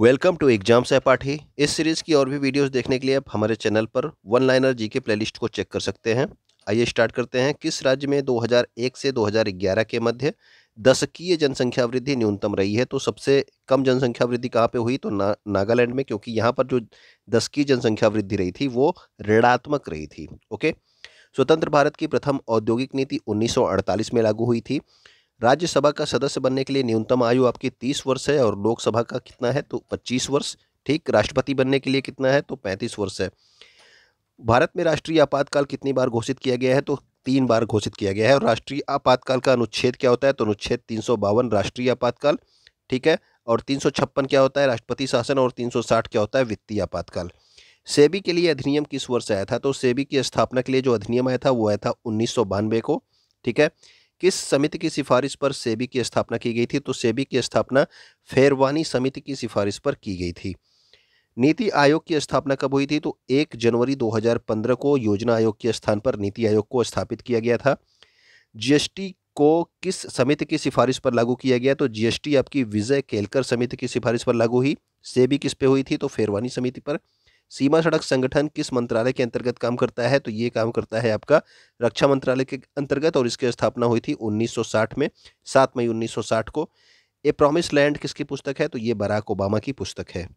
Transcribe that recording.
welcome to exam सहपाठी इस series की और भी वीडियोस देखने के लिए आप हमारे चैनल पर वन लाइनर जी के प्लेलिस्ट को चेक कर सकते हैं आइए स्टार्ट करते हैं किस राज्य में 2001 से 2011 के मध्य दशकीय जनसंख्या वृद्धि न्यूनतम रही है तो सबसे कम जनसंख्या वृद्धि कहाँ पे हुई तो ना, नागालैंड में क्योंकि यहाँ पर जो दशकीय जनसंख्या वृद्धि रही थी वो ऋणात्मक रही थी ओके स्वतंत्र भारत की प्रथम औद्योगिक नीति 1948 में लागू हुई थी राज्यसभा का सदस्य बनने के लिए न्यूनतम आयु आपकी तीस वर्ष है और लोकसभा का कितना है तो पच्चीस वर्ष ठीक राष्ट्रपति बनने के लिए कितना है तो पैंतीस वर्ष है भारत में राष्ट्रीय आपातकाल कितनी बार घोषित किया गया है तो तीन बार घोषित किया गया है और राष्ट्रीय आपातकाल का अनुच्छेद क्या होता है तो अनुच्छेद तीन राष्ट्रीय आपातकाल ठीक है और तीन क्या होता है राष्ट्रपति शासन और तीन क्या होता है वित्तीय आपातकाल सेबी के लिए अधिनियम किस वर्ष आया था तो सेबी की स्थापना के लिए जो अधिनियम आया था वो आया था उन्नीस को ठीक है किस समिति की सिफारिश पर सेबी की स्थापना की गई थी तो सेबी की स्थापना फेरवानी समिति की सिफारिश पर की गई थी नीति आयोग की स्थापना कब हुई थी तो 1 जनवरी 2015 को योजना आयोग के स्थान पर नीति आयोग को स्थापित किया गया था जीएसटी को किस समिति की सिफारिश पर लागू किया गया तो जीएसटी आपकी विजय केलकर समिति की सिफारिश पर लागू हुई सेबी किस पे हुई थी तो फेरवानी समिति पर सीमा सड़क संगठन किस मंत्रालय के अंतर्गत काम करता है तो ये काम करता है आपका रक्षा मंत्रालय के अंतर्गत और इसकी स्थापना हुई थी 1960 में 7 मई 1960 को ए प्रॉमिस लैंड किसकी पुस्तक है तो ये बराक ओबामा की पुस्तक है